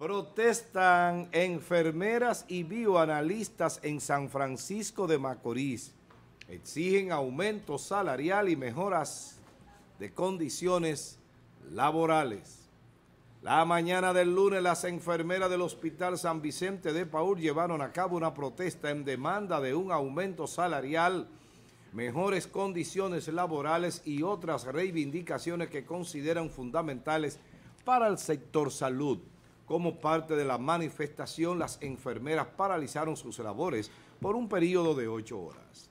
Protestan enfermeras y bioanalistas en San Francisco de Macorís. Exigen aumento salarial y mejoras de condiciones laborales. La mañana del lunes, las enfermeras del Hospital San Vicente de Paúl llevaron a cabo una protesta en demanda de un aumento salarial, mejores condiciones laborales y otras reivindicaciones que consideran fundamentales para el sector salud. Como parte de la manifestación, las enfermeras paralizaron sus labores por un periodo de ocho horas.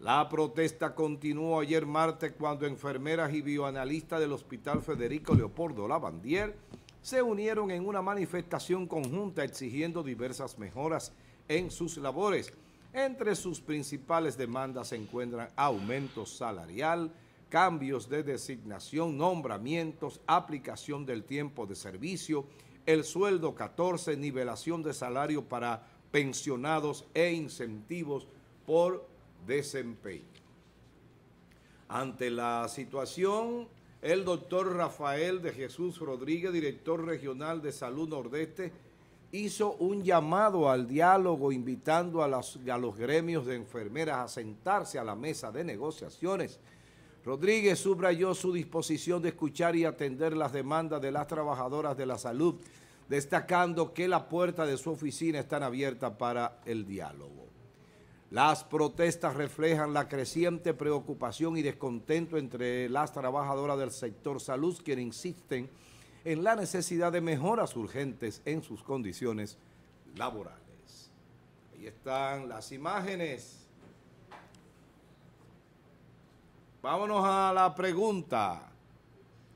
La protesta continuó ayer martes cuando enfermeras y bioanalistas del Hospital Federico Leopoldo Lavandier se unieron en una manifestación conjunta exigiendo diversas mejoras en sus labores. Entre sus principales demandas se encuentran aumento salarial, cambios de designación, nombramientos, aplicación del tiempo de servicio, el sueldo 14, nivelación de salario para pensionados e incentivos por desempeño. Ante la situación, el doctor Rafael de Jesús Rodríguez, director regional de Salud Nordeste, hizo un llamado al diálogo invitando a los, los gremios de enfermeras a sentarse a la mesa de negociaciones Rodríguez subrayó su disposición de escuchar y atender las demandas de las trabajadoras de la salud, destacando que la puerta de su oficina está abierta para el diálogo. Las protestas reflejan la creciente preocupación y descontento entre las trabajadoras del sector salud, quienes insisten en la necesidad de mejoras urgentes en sus condiciones laborales. Ahí están las imágenes. Vámonos a la pregunta.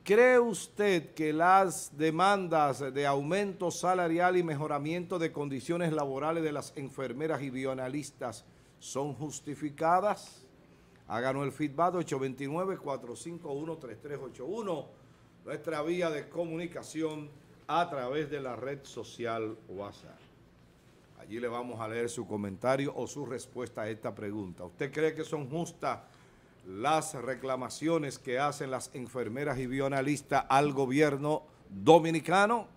¿Cree usted que las demandas de aumento salarial y mejoramiento de condiciones laborales de las enfermeras y bioanalistas son justificadas? Háganos el feedback 829-451-3381, nuestra vía de comunicación a través de la red social WhatsApp. Allí le vamos a leer su comentario o su respuesta a esta pregunta. ¿Usted cree que son justas las reclamaciones que hacen las enfermeras y bionalistas al gobierno dominicano.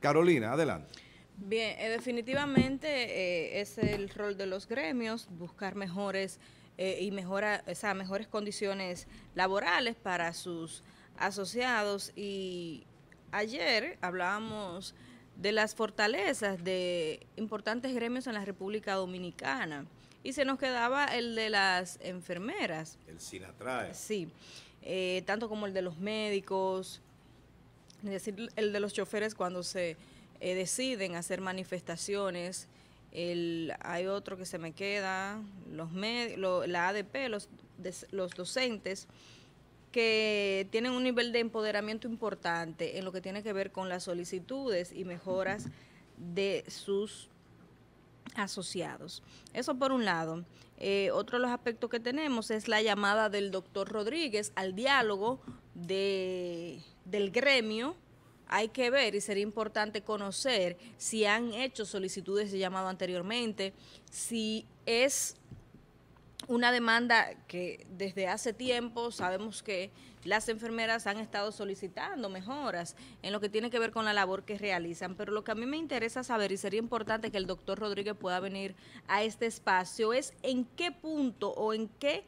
Carolina, adelante. Bien, eh, definitivamente eh, es el rol de los gremios buscar mejores eh, y mejora, o sea, mejores condiciones laborales para sus asociados. Y ayer hablábamos de las fortalezas de importantes gremios en la República Dominicana y se nos quedaba el de las enfermeras. El SINATRAE. Sí, eh, tanto como el de los médicos, es decir, el de los choferes cuando se eh, deciden hacer manifestaciones. hay otro que se me queda, los la ADP, los, los docentes, que tienen un nivel de empoderamiento importante en lo que tiene que ver con las solicitudes y mejoras de sus asociados. Eso por un lado. Eh, otro de los aspectos que tenemos es la llamada del doctor Rodríguez al diálogo de, del gremio. Hay que ver y sería importante conocer si han hecho solicitudes de llamado anteriormente, si es una demanda que desde hace tiempo sabemos que las enfermeras han estado solicitando mejoras en lo que tiene que ver con la labor que realizan. Pero lo que a mí me interesa saber, y sería importante que el doctor Rodríguez pueda venir a este espacio, es en qué punto o en qué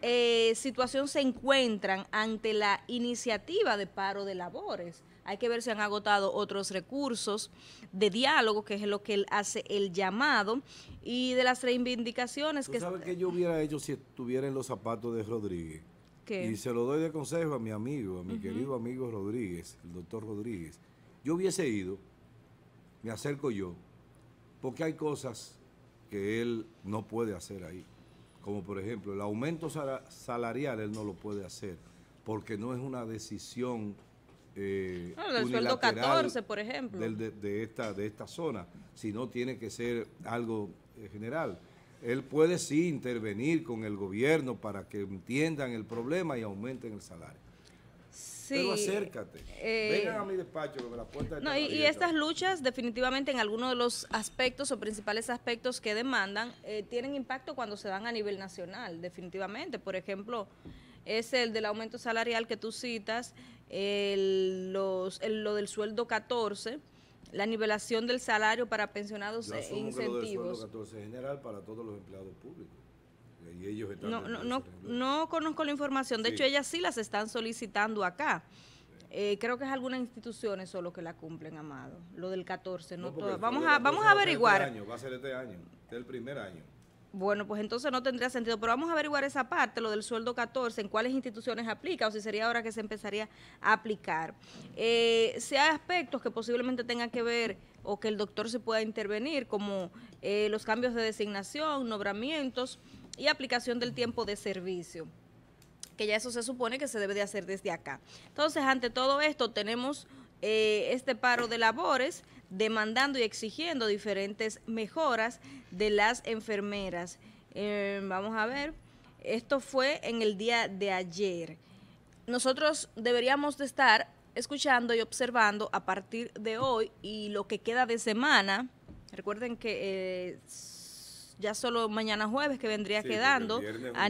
eh, situación se encuentran ante la iniciativa de paro de labores. Hay que ver si han agotado otros recursos de diálogo, que es lo que él hace el llamado, y de las reivindicaciones que... ¿Sabe qué yo hubiera hecho si estuviera en los zapatos de Rodríguez? Y se lo doy de consejo a mi amigo, a mi querido amigo Rodríguez, el doctor Rodríguez. Yo hubiese ido, me acerco yo, porque hay cosas que él no puede hacer ahí. Como por ejemplo, el aumento salarial él no lo puede hacer, porque no es una decisión eh, 14, ah, por ejemplo. Del, de, esta, de esta zona, sino tiene que ser algo eh, general. Él puede sí intervenir con el gobierno para que entiendan el problema y aumenten el salario. Sí, Pero acércate. Eh, Vengan a mi despacho, la puerta no, y, estas luchas, definitivamente, en algunos de los aspectos o principales aspectos que demandan, eh, tienen impacto cuando se dan a nivel nacional, definitivamente. Por ejemplo, es el del aumento salarial que tú citas, los, lo del sueldo 14 la nivelación del salario para pensionados e incentivos. Que lo del 14 general para todos los empleados públicos. Y ellos están no, conozco la información. De hecho, ellas sí las están solicitando acá. Eh, creo que es algunas instituciones solo que la cumplen, Amado. Lo del 14, no, todas. Vamos a, vamos este a averiguar. este año, va a ser este año, este es el primer año. Bueno, pues entonces no tendría sentido, pero vamos a averiguar esa parte, lo del sueldo 14, en cuáles instituciones aplica o si sería ahora que se empezaría a aplicar. Eh, si hay aspectos que posiblemente tengan que ver o que el doctor se pueda intervenir, como eh, los cambios de designación, nombramientos y aplicación del tiempo de servicio, que ya eso se supone que se debe de hacer desde acá. Entonces, ante todo esto, tenemos eh, este paro de labores demandando y exigiendo diferentes mejoras de las enfermeras. Em, vamos a ver, esto fue en el día de ayer. Nosotros deberíamos de estar escuchando y observando a partir de hoy y lo que queda de semana. Recuerden que... Eh, ya solo mañana jueves que vendría quedando a,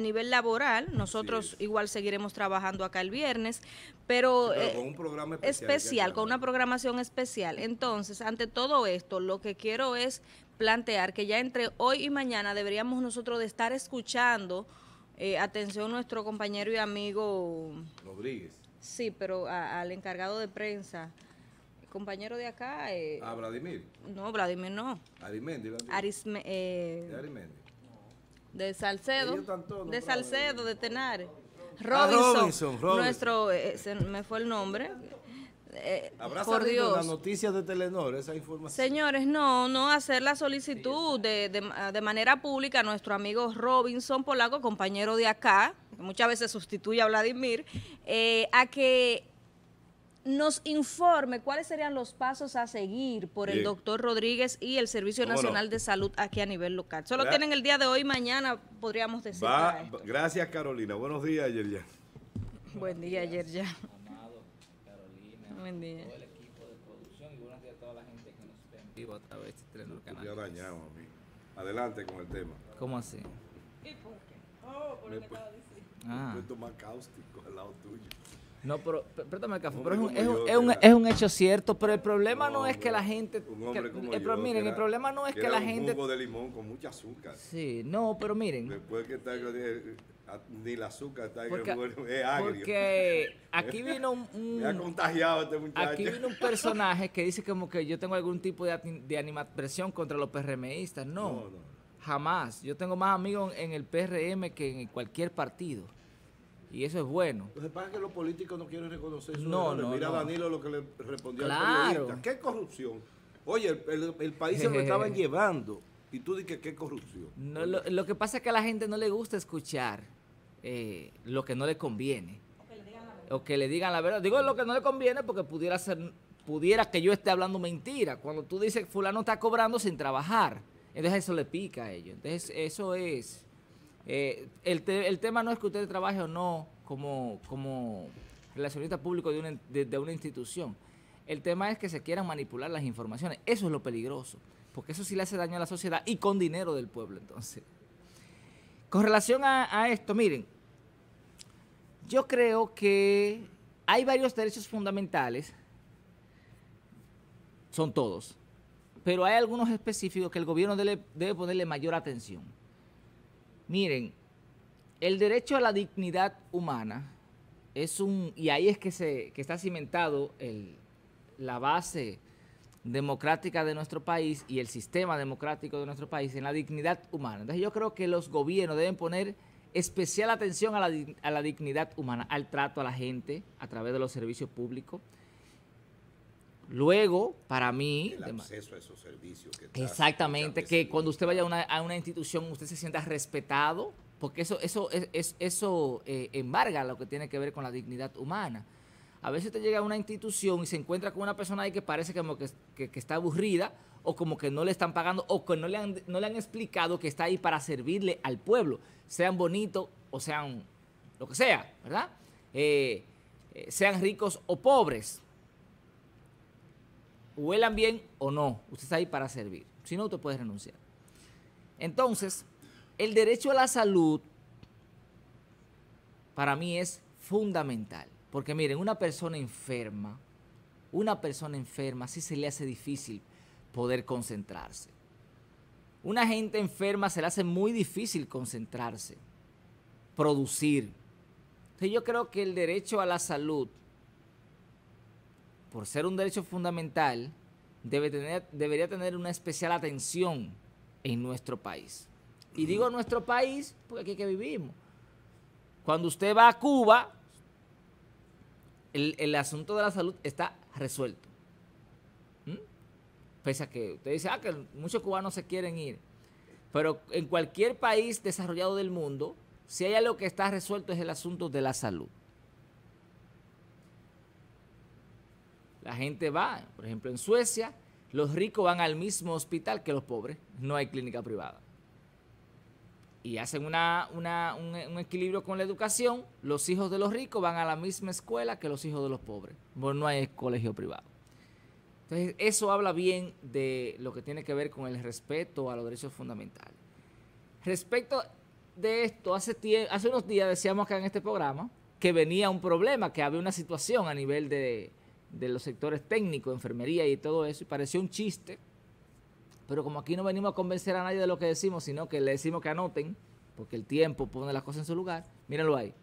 nivel laboral. Nosotros igual seguiremos trabajando acá el viernes, pero, eh, con un programa especial, especial con una programación especial. Entonces, ante todo esto, lo que quiero es plantear que ya entre hoy y mañana deberíamos nosotros de estar escuchando, eh, atención nuestro compañero y amigo... Rodríguez. Sí, pero al encargado de prensa, compañero de acá. Eh, ah, Vladimir. No, Vladimir no. Arimendi, Vladimir. Eh, de Arimendi. De Salcedo. de Salcedo, de Tenar ah, Robinson, Robinson, Nuestro, eh, me fue el nombre. Eh, por Dios. las noticias de Telenor esa información? Señores, no, no hacer la solicitud de, manera pública a nuestro amigo Robinson Polaco, compañero de acá, que muchas veces sustituye a Vladimir, a que nos informe cuáles serían los pasos a seguir por el doctor Rodríguez y el Servicio Nacional de Salud aquí a nivel local. Solo tienen el día de hoy, mañana podríamos decir. Gracias, Carolina. Buenos días, Yerjan. Buen día, Yerjan. Amado, Carolina. Buen día. Todo el equipo de producción y buenos días a toda la gente que nos ve vivo a través de Telenor Canal. Ya dañado a mí. Adelante con el tema. ¿Cómo así? ¿Y por qué? Oh, por lo que estaba diciendo. puesto ah. más cáustico al lado tuyo. No, pero, préstame el café, pero es un, es, un, es un, hecho cierto, pero el problema no, es que la gente... Que, yo, miren, el problema no es que, la gente... Un jugo de limón con mucha azúcar. Sí, no, pero miren... Después que está... Ni la azúcar está porque, agrio, Porque aquí vino un... Me ha contagiado este muchacho. Aquí vino un personaje que dice como que yo tengo algún tipo de, de animadversión contra los PRMistas. no, jamás. Yo tengo más amigos en el PRM que en cualquier partido y eso es bueno. Lo pasa que los políticos no quieren reconocer eso. No, no, Mira a Danilo lo que le respondió al periodista. ¿Qué corrupción? Oye, el, país se lo estaban llevando. Y tú dices, ¿qué corrupción? lo, que pasa es que a la gente no le gusta escuchar eh, lo que no le conviene. O que le, digan la verdad. Digo lo que no le conviene porque pudiera ser pudiera que yo esté hablando mentira. Cuando tú dices que fulano está cobrando sin trabajar, entonces eso le pica a ellos. Entonces eso es eh, el, tema no es que usted trabaje o no como, como relacionista público de una, institución. El tema es que se quieran manipular las informaciones. Eso es lo peligroso, porque eso sí le hace daño a la sociedad y con dinero del pueblo, entonces. Con relación a, a esto, miren, yo creo que hay varios derechos fundamentales, son todos, pero hay algunos específicos que el gobierno debe, debe ponerle mayor atención. Miren, el derecho a la dignidad humana es un, y ahí es que, está cimentado la base democrática de nuestro país y el sistema democrático de nuestro país en la dignidad humana. Entonces yo creo que los gobiernos deben poner especial atención a la dignidad humana, al trato a la gente a través de los servicios públicos, Luego, para mí... El acceso a esos servicios que Exactamente, que cuando usted vaya a una, institución usted se sienta respetado, porque eso, eso, es, eso eh, embarga lo que tiene que ver con la dignidad humana. A veces te llega a una institución y se encuentra con una persona ahí que parece como que, está aburrida o como que no le están pagando o que no le, han, no le han explicado que está ahí para servirle al pueblo, sean bonitos o sean lo que sea, ¿verdad? Eh, eh, sean ricos o pobres huelan bien o no, usted está ahí para servir. Si no, usted puede renunciar. Entonces, el derecho a la salud para mí es fundamental. Porque miren, una persona enferma, una persona enferma, sí se le hace difícil poder concentrarse. Una gente enferma se le hace muy difícil concentrarse, producir. Entonces yo creo que el derecho a la salud por ser un derecho fundamental, debe tener, debería tener una especial atención en nuestro país. Y digo nuestro país porque aquí es que vivimos. Cuando usted va a Cuba, el, asunto de la salud está resuelto. ¿Mm? Pese a que usted dice, ah, que muchos cubanos se quieren ir. Pero en cualquier país desarrollado del mundo, si hay algo que está resuelto es el asunto de la salud. La gente va, por ejemplo, en Suecia, los ricos van al mismo hospital que los pobres. No hay clínica privada. Y hacen un, equilibrio con la educación. Los hijos de los ricos van a la misma escuela que los hijos de los pobres. no hay colegio privado. Entonces, eso habla bien de lo que tiene que ver con el respeto a los derechos fundamentales. Respecto de esto, hace, hace unos días decíamos acá en este programa que venía un problema, que había una situación a nivel de, de los sectores técnicos, enfermería y todo eso, y pareció un chiste, pero como aquí no venimos a convencer a nadie de lo que decimos, sino que le decimos que anoten, porque el tiempo pone las cosas en su lugar, mírenlo ahí.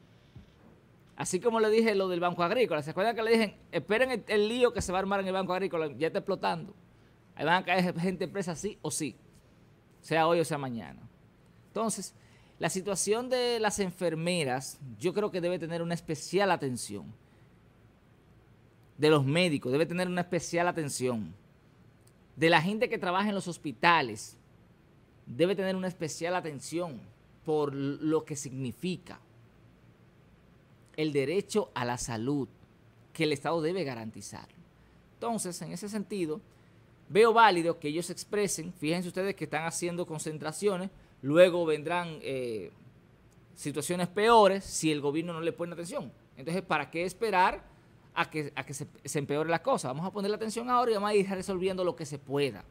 Así como le dije lo del Banco Agrícola, ¿se acuerdan que le dije, esperen el, lío que se va a armar en el Banco Agrícola, ya está explotando? Ahí van a caer gente empresa sí o sí, sea hoy o sea mañana. Entonces, la situación de las enfermeras yo creo que debe tener una especial atención de los médicos, debe tener una especial atención. De la gente que trabaja en los hospitales, debe tener una especial atención por lo que significa el derecho a la salud que el Estado debe garantizar. Entonces, en ese sentido, veo válido que ellos expresen, fíjense ustedes que están haciendo concentraciones, luego vendrán eh, situaciones peores si el gobierno no le pone atención. Entonces, ¿para qué esperar a que, que se, empeore la cosa. Vamos a poner la atención ahora y vamos a ir resolviendo lo que se pueda.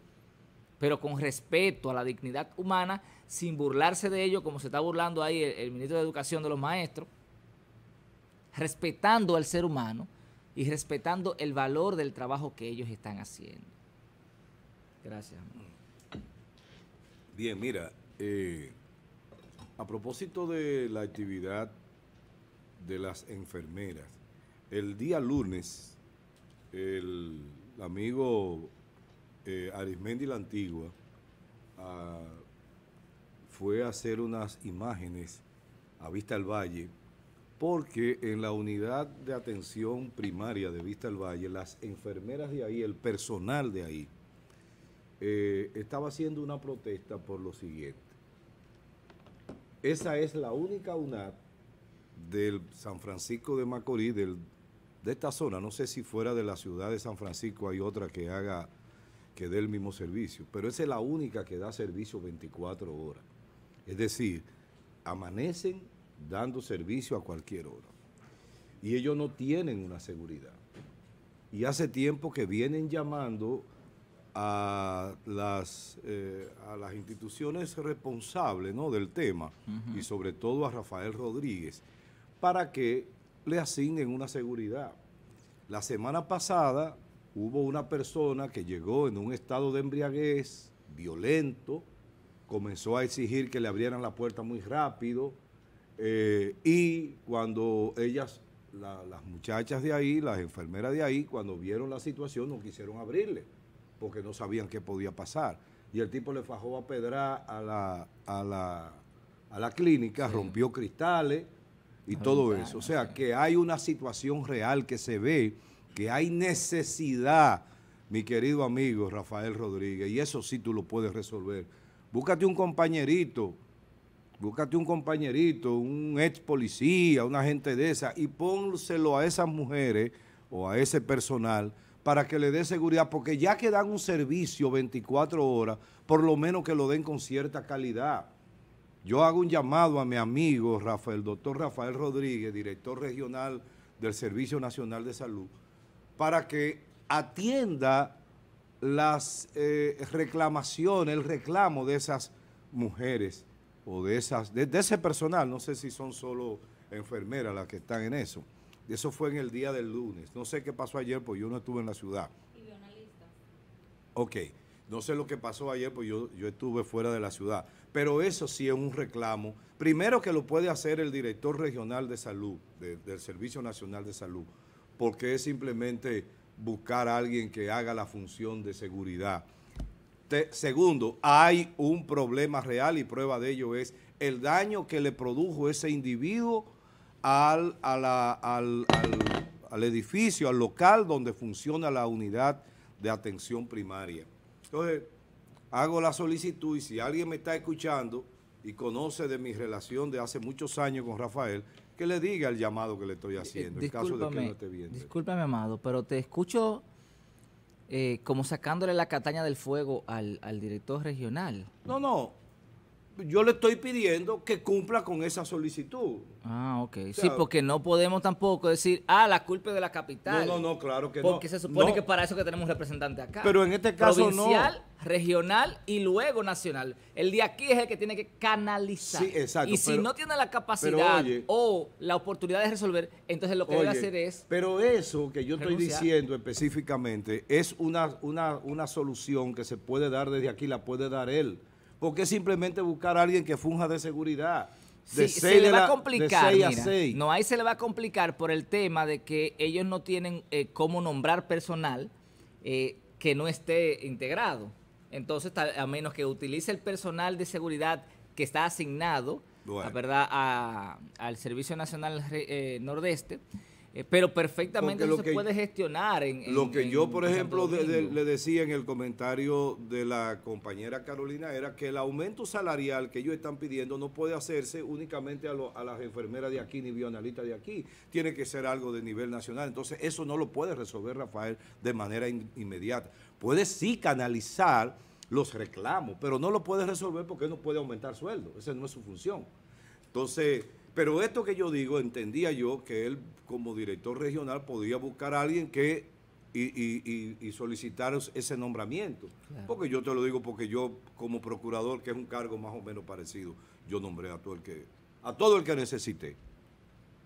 Pero con respeto a la dignidad humana, sin burlarse de ello, como se está burlando ahí el, ministro de Educación de los maestros, respetando al ser humano y respetando el valor del trabajo que ellos están haciendo. Gracias. Bien, mira, eh, a propósito de la actividad de las enfermeras, el día lunes, el amigo eh, Arismendi la Antigua ah, fue a hacer unas imágenes a Vista al Valle, porque en la unidad de atención primaria de Vista al Valle, las enfermeras de ahí, el personal de ahí, eh, estaba haciendo una protesta por lo siguiente. Esa es la única UNAD del San Francisco de Macorís, del de esta zona, no sé si fuera de la ciudad de San Francisco hay otra que haga, que dé el mismo servicio, pero esa es la única que da servicio 24 horas. Es decir, amanecen dando servicio a cualquier hora. Y ellos no tienen una seguridad. Y hace tiempo que vienen llamando a las, eh, a las instituciones responsables ¿no? del tema y sobre todo a Rafael Rodríguez para que le en una seguridad. La semana pasada hubo una persona que llegó en un estado de embriaguez violento, comenzó a exigir que le abrieran la puerta muy rápido eh, y cuando ellas, las muchachas de ahí, las enfermeras de ahí, cuando vieron la situación no quisieron abrirle porque no sabían qué podía pasar. Y el tipo le fajó a pedrar a la, a la, clínica, rompió cristales y todo eso. O sea, que hay una situación real que se ve, que hay necesidad, mi querido amigo Rafael Rodríguez, y eso sí tú lo puedes resolver. Búscate un compañerito, búscate un compañerito, un ex policía, una gente de esa, y pónselo a esas mujeres o a ese personal para que le dé seguridad, porque ya que dan un servicio 24 horas, por lo menos que lo den con cierta calidad. Yo hago un llamado a mi amigo Rafael, doctor Rafael Rodríguez, director regional del Servicio Nacional de Salud, para que atienda las eh, reclamaciones, el reclamo de esas mujeres o de, esas, de, ese personal, no sé si son solo enfermeras las que están en eso. Eso fue en el día del lunes. No sé qué pasó ayer, porque yo no estuve en la ciudad. Ok. No sé lo que pasó ayer, pues yo, estuve fuera de la ciudad. Pero eso sí es un reclamo. Primero que lo puede hacer el director regional de salud, del Servicio Nacional de Salud, porque es simplemente buscar a alguien que haga la función de seguridad. segundo, hay un problema real y prueba de ello es el daño que le produjo ese individuo al, al edificio, al local donde funciona la unidad de atención primaria. Entonces, hago la solicitud y si alguien me está escuchando y conoce de mi relación de hace muchos años con Rafael, que le diga el llamado que le estoy eh, haciendo, en caso de que no esté viendo. Discúlpame, amado, pero te escucho eh, como sacándole la cataña del fuego al, al, director regional. No, no, yo le estoy pidiendo que cumpla con esa solicitud. Ah, ok. sí, porque no podemos tampoco decir, ah, la culpa es de la capital. No, no, no, claro que no. Porque se supone que para eso que tenemos representante acá. Pero en este caso Provincial, regional y luego nacional. El de aquí es el que tiene que canalizar. Sí, exacto. Y si no tiene la capacidad o la oportunidad de resolver, entonces lo que debe hacer es... Pero eso que yo estoy diciendo específicamente es una, una, una solución que se puede dar desde aquí, la puede dar él ¿Por qué simplemente buscar a alguien que funja de seguridad? sí, se le va a complicar, no ahí se le va a complicar por el tema de que ellos no tienen eh, cómo nombrar personal eh, que no esté integrado. Entonces, a menos que utilice el personal de seguridad que está asignado, ¿verdad? al Servicio Nacional eh, Nordeste, eh, pero perfectamente lo se puede gestionar. En, lo que yo, por ejemplo, le decía en el comentario de la compañera Carolina era que el aumento salarial que ellos están pidiendo no puede hacerse únicamente a, las enfermeras de aquí ni bioanalistas de aquí. Tiene que ser algo de nivel nacional. Entonces, eso no lo puede resolver Rafael de manera inmediata. Puede sí canalizar los reclamos, pero no lo puede resolver porque no puede aumentar sueldo. Esa no es su función. Entonces pero esto que yo digo, entendía yo que él como director regional podía buscar a alguien que y, solicitar ese nombramiento. Porque yo te lo digo porque yo como procurador, que es un cargo más o menos parecido, yo nombré a todo el que a todo el que necesité.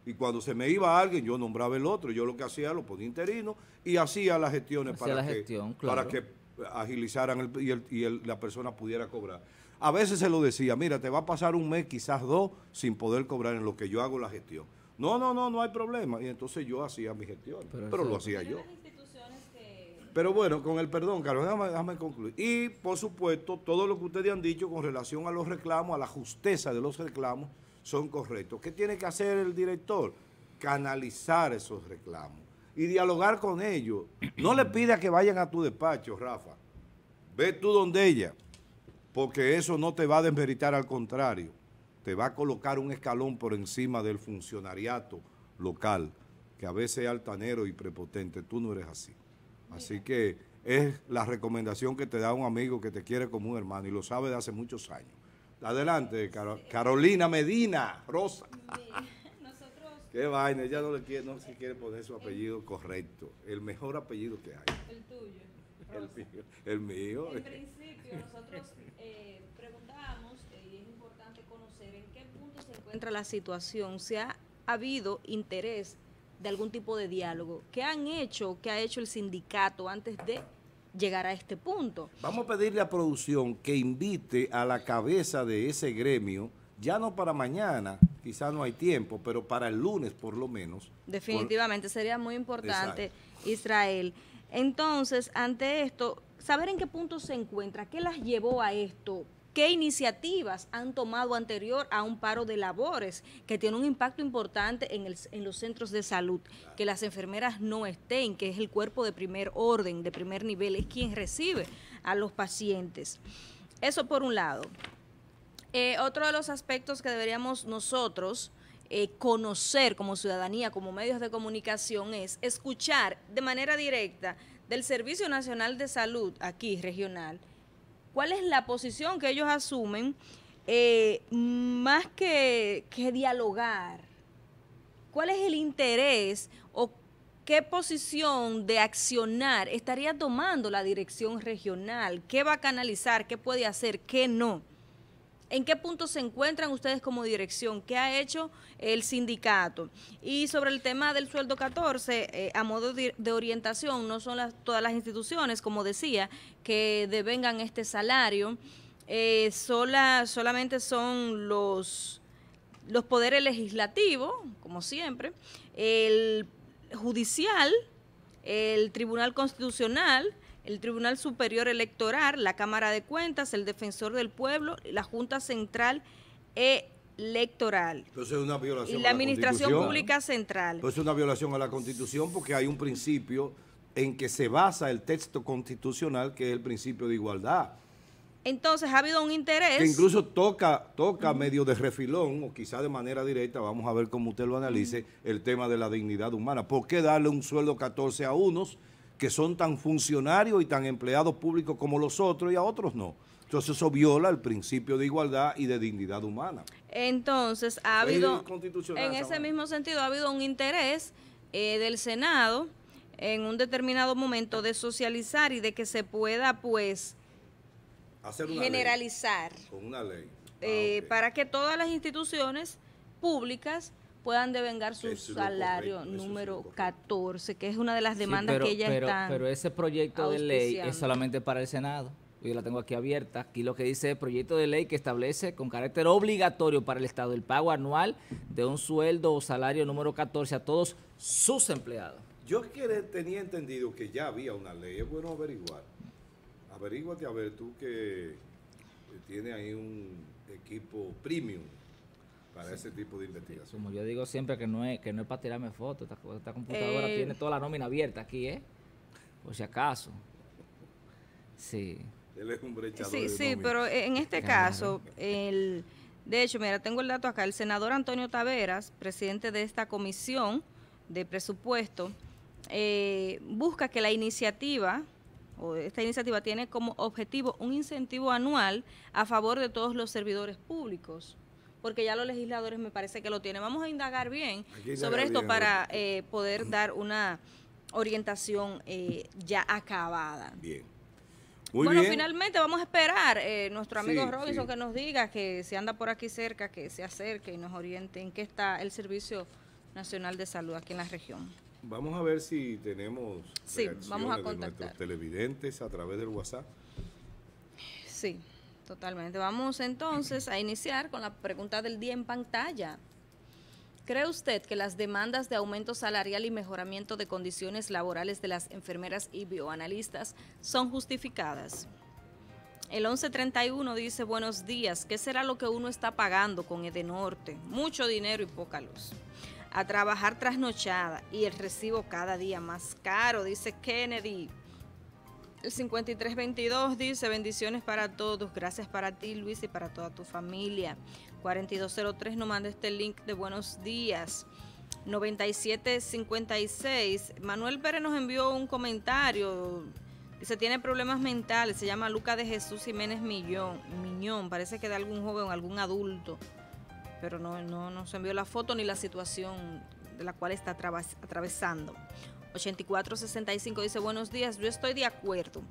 Y cuando se me iba alguien, yo nombraba el otro. Yo lo que hacía lo ponía interino y hacía las gestiones para que para que agilizaran y, la persona pudiera cobrar. A veces se lo decía, mira, te va a pasar un mes, quizás dos, sin poder cobrar en lo que yo hago la gestión. No, no, no, no hay problema. Y entonces yo hacía mi gestión, pero, lo hacía yo. Pero bueno, con el perdón, Carlos, déjame, concluir. Y por supuesto, todo lo que ustedes han dicho con relación a los reclamos, a la justeza de los reclamos, son correctos. ¿Qué tiene que hacer el director? Canalizar esos reclamos y dialogar con ellos. No le pidas que vayan a tu despacho, Rafa. Ve tú donde ella, porque eso no te va a desmeritar, al contrario. Te va a colocar un escalón por encima del funcionariato local, que a veces es altanero y prepotente. Tú no eres así. Así que es la recomendación que te da un amigo que te quiere como un hermano y lo sabe de hace muchos años. Adelante, Carolina Medina, Rosa. Qué vaina, ya no, le quiere, se quiere poner su apellido correcto, el mejor apellido que hay. El tuyo. El mío, En principio, nosotros eh, preguntábamos, eh, y es importante conocer en qué punto se encuentra la situación, si ha habido interés de algún tipo de diálogo. ¿Qué han hecho, qué ha hecho el sindicato antes de llegar a este punto? Vamos a pedirle a producción que invite a la cabeza de ese gremio, ya no para mañana, quizá no hay tiempo, pero para el lunes por lo menos. Definitivamente, sería muy importante, Israel. Entonces, ante esto, saber en qué punto se encuentra, qué las llevó a esto, qué iniciativas han tomado anterior a un paro de labores que tiene un impacto importante en, los centros de salud, que las enfermeras no estén, que es el cuerpo de primer orden, de primer nivel, es quien recibe a los pacientes. Eso por un lado. Eh, otro de los aspectos que deberíamos nosotros eh, conocer como ciudadanía, como medios de comunicación, es escuchar de manera directa del Servicio Nacional de Salud, aquí regional, cuál es la posición que ellos asumen, eh, más que, que dialogar, cuál es el interés o qué posición de accionar estaría tomando la dirección regional, qué va a canalizar, qué puede hacer, qué no. ¿En qué punto se encuentran ustedes como dirección? ¿Qué ha hecho el sindicato? Y sobre el tema del sueldo 14, eh, a modo de, orientación, no son todas las instituciones, como decía, que devengan este salario. Eh, solamente son los poderes legislativos, como siempre, el judicial, el Tribunal Constitucional, el Tribunal Superior Electoral, la Cámara de Cuentas, el Defensor del Pueblo, la Junta Central Electoral. Entonces es una violación. Y la, Administración Pública Central. Pues es una violación a la Constitución porque hay un principio en que se basa el texto constitucional, que es el principio de igualdad. Entonces ha habido un interés. Que incluso toca, toca medio de refilón, o quizá de manera directa, vamos a ver cómo usted lo analice, el tema de la dignidad humana. ¿Por qué darle un sueldo 14 a unos? que son tan funcionarios y tan empleados públicos como los otros y a otros no. Entonces eso viola el principio de igualdad y de dignidad humana. Entonces ha habido, en ese mismo sentido, ha habido un interés eh, del Senado en un determinado momento de socializar y de que se pueda pues generalizar Con una ley. Ah, eh, para que todas las instituciones públicas puedan devengar su salario número 14, que es una de las demandas que ella está. Pero ese proyecto de ley es solamente para el Senado. Yo la tengo aquí abierta. Aquí lo que dice es proyecto de ley que establece con carácter obligatorio para el Estado el pago anual de un sueldo o salario número 14 a todos sus empleados. Yo tenía entendido que ya había una ley, es bueno averiguar. Averíguate a ver tú que tiene ahí un equipo premium para ese tipo de investigación. Como yo digo siempre que no es, que no es para tirarme fotos, esta, computadora eh. tiene toda la nómina abierta aquí, ¿eh? Por si acaso. Sí. Él es un brechador. Sí, sí, pero en este caso, de hecho, mira, tengo el dato acá. El senador Antonio Taveras, presidente de esta comisión de presupuesto, eh, busca que la iniciativa o esta iniciativa tiene como objetivo un incentivo anual a favor de todos los servidores públicos porque ya los legisladores me parece que lo tienen. Vamos a indagar bien sobre esto para eh, poder dar una orientación eh, ya acabada. Bien. bueno, finalmente vamos a esperar a eh, nuestro amigo Robinson que nos diga que si anda por aquí cerca, que se acerque y nos oriente en qué está el Servicio Nacional de Salud aquí en la región. Vamos a ver si tenemos sí, vamos a contactar. televidentes a través del WhatsApp. Sí. Totalmente. Vamos entonces a iniciar con la pregunta del día en pantalla. ¿Cree usted que las demandas de aumento salarial y mejoramiento de condiciones laborales de las enfermeras y bioanalistas son justificadas? El 1131 dice, buenos días, ¿qué será lo que uno está pagando con Edenorte? Mucho dinero y poca luz. A trabajar trasnochada y el recibo cada día más caro, dice Kennedy. El 5322 dice, bendiciones para todos, gracias para ti Luis y para toda tu familia. 4203 nos manda este link de buenos días. 9756, Manuel Pérez nos envió un comentario, dice, tiene problemas mentales, se llama Luca de Jesús Jiménez Millón, Miñón, parece que de algún joven, algún adulto, pero no, no nos envió la foto ni la situación de la cual está atravesando. 8465 dice, buenos días, yo estoy de acuerdo,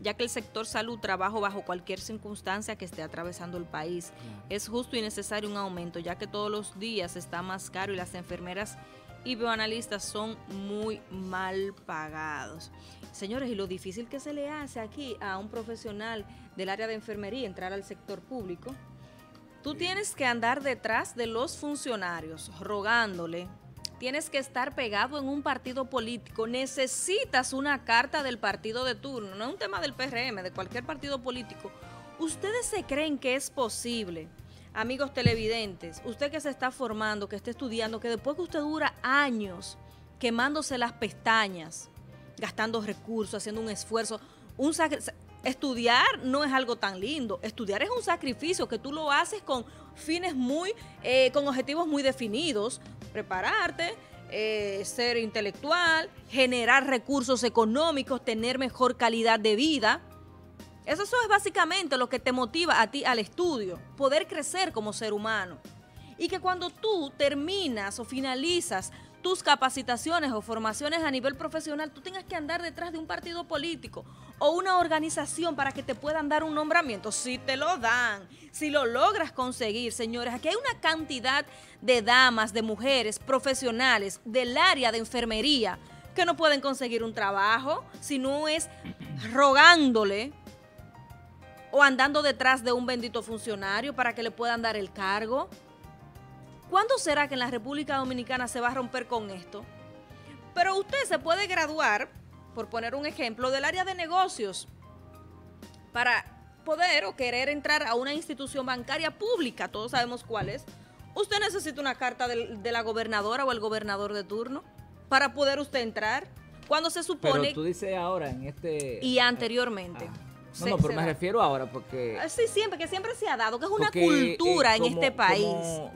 ya que el sector salud trabaja bajo cualquier circunstancia que esté atravesando el país. Es justo y necesario un aumento, ya que todos los días está más caro y las enfermeras y bioanalistas son muy mal pagados. Señores, y lo difícil que se le hace aquí a un profesional del área de enfermería entrar al sector público, tú tienes que andar detrás de los funcionarios rogándole tienes que estar pegado en un partido político, necesitas una carta del partido de turno, no es un tema del PRM, de cualquier partido político. ¿Ustedes se creen que es posible, amigos televidentes, usted que se está formando, que está estudiando, que después que usted dura años quemándose las pestañas, gastando recursos, haciendo un esfuerzo, un estudiar no es algo tan lindo. Estudiar es un sacrificio que tú lo haces con fines muy, eh, con objetivos muy definidos, prepararte, eh, ser intelectual, generar recursos económicos, tener mejor calidad de vida. Eso es básicamente lo que te motiva a ti al estudio, poder crecer como ser humano. Y que cuando tú terminas o finalizas tus capacitaciones o formaciones a nivel profesional, tú tengas que andar detrás de un partido político o una organización para que te puedan dar un nombramiento. Si te lo dan, si lo logras conseguir, señores, aquí hay una cantidad de damas, de mujeres, profesionales del área de enfermería que no pueden conseguir un trabajo si no es rogándole o andando detrás de un bendito funcionario para que le puedan dar el cargo. ¿Cuándo será que en la República Dominicana se va a romper con esto? Pero usted se puede graduar, por poner un ejemplo, del área de negocios para poder o querer entrar a una institución bancaria pública, todos sabemos cuál es. Usted necesita una carta de, la gobernadora o el gobernador de turno para poder usted entrar. Cuando se supone... Pero tú dices ahora en este... Y eh, anteriormente. Ah. No, no, pero me refiero ahora porque... Ah, sí, siempre, que siempre se ha dado, que es una eh, cultura en este país.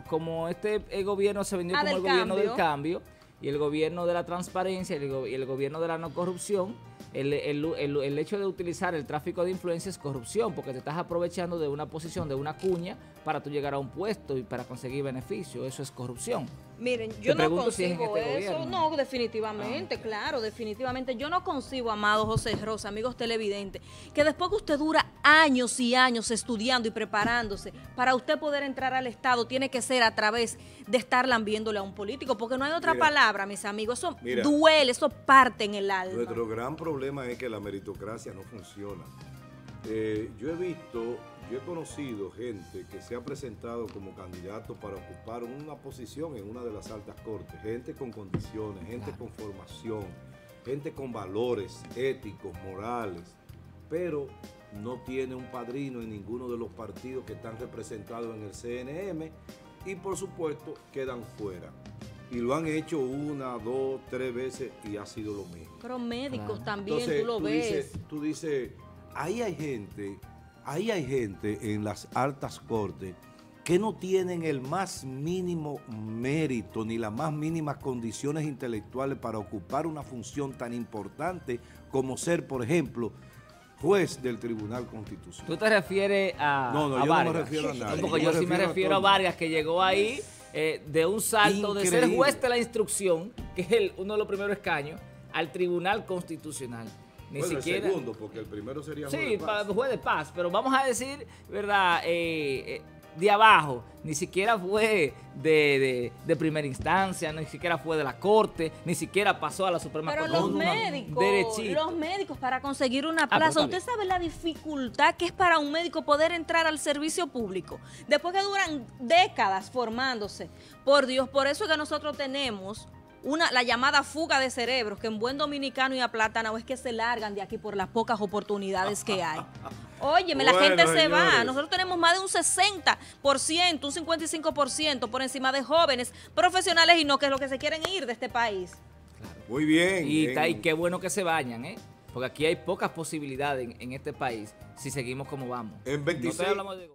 Como, este eh, gobierno se vendió ah, como el gobierno del cambio y el gobierno de la transparencia y el, gobierno de la no corrupción, el, el, el, hecho de utilizar el tráfico de influencia es corrupción porque te estás aprovechando de una posición, de una cuña para tú llegar a un puesto y para conseguir beneficio. Eso es corrupción. Miren, yo no consigo este eso. No, definitivamente, ah, claro, definitivamente. Yo no consigo, amado José Rosa, amigos televidentes, que después que usted dura años y años estudiando y preparándose, para usted poder entrar al Estado, tiene que ser a través de estar lambiéndole a un político, porque no hay otra palabra, mis amigos. Eso duele, eso parte en el alma. Nuestro gran problema es que la meritocracia no funciona. Eh, yo he visto yo he conocido gente que se ha presentado como candidato para ocupar una posición en una de las altas cortes, gente con condiciones, gente con formación, gente con valores éticos, morales, pero no tiene un padrino en ninguno de los partidos que están representados en el CNM y por supuesto quedan fuera. Y lo han hecho una, dos, tres veces y ha sido lo mismo. Pero médicos también, tú lo ves. tú dices, ahí hay gente Ahí hay gente en las altas cortes que no tienen el más mínimo mérito ni las más mínimas condiciones intelectuales para ocupar una función tan importante como ser, por ejemplo, juez del Tribunal Constitucional. ¿Tú te refieres a No, no, yo no me refiero a nadie. Porque yo, sí me refiero a, Vargas, que llegó ahí eh, de un salto de ser juez de la instrucción, que es uno de los primeros escaños, al Tribunal Constitucional. Ni bueno, siquiera. El segundo, porque el primero sería juez de paz. de paz, pero vamos a decir, ¿verdad? Eh, eh, de abajo, ni siquiera fue de, de, primera instancia, ni siquiera fue de la corte, ni siquiera pasó a la Suprema Corte. Pero los médicos, los médicos para conseguir una ah, plaza, usted sabe la dificultad que es para un médico poder entrar al servicio público, después que duran décadas formándose. Por Dios, por eso es que nosotros tenemos una, la llamada fuga de cerebros, que en buen dominicano y a plátano es que se largan de aquí por las pocas oportunidades que hay. Óyeme, la gente se va. Nosotros tenemos más de un 60%, un 55% por encima de jóvenes, profesionales y no, que es lo que se quieren ir de este país. Muy bien. Y, qué bueno que se bañan, ¿eh? Porque aquí hay pocas posibilidades en, este país si seguimos como vamos. En 26.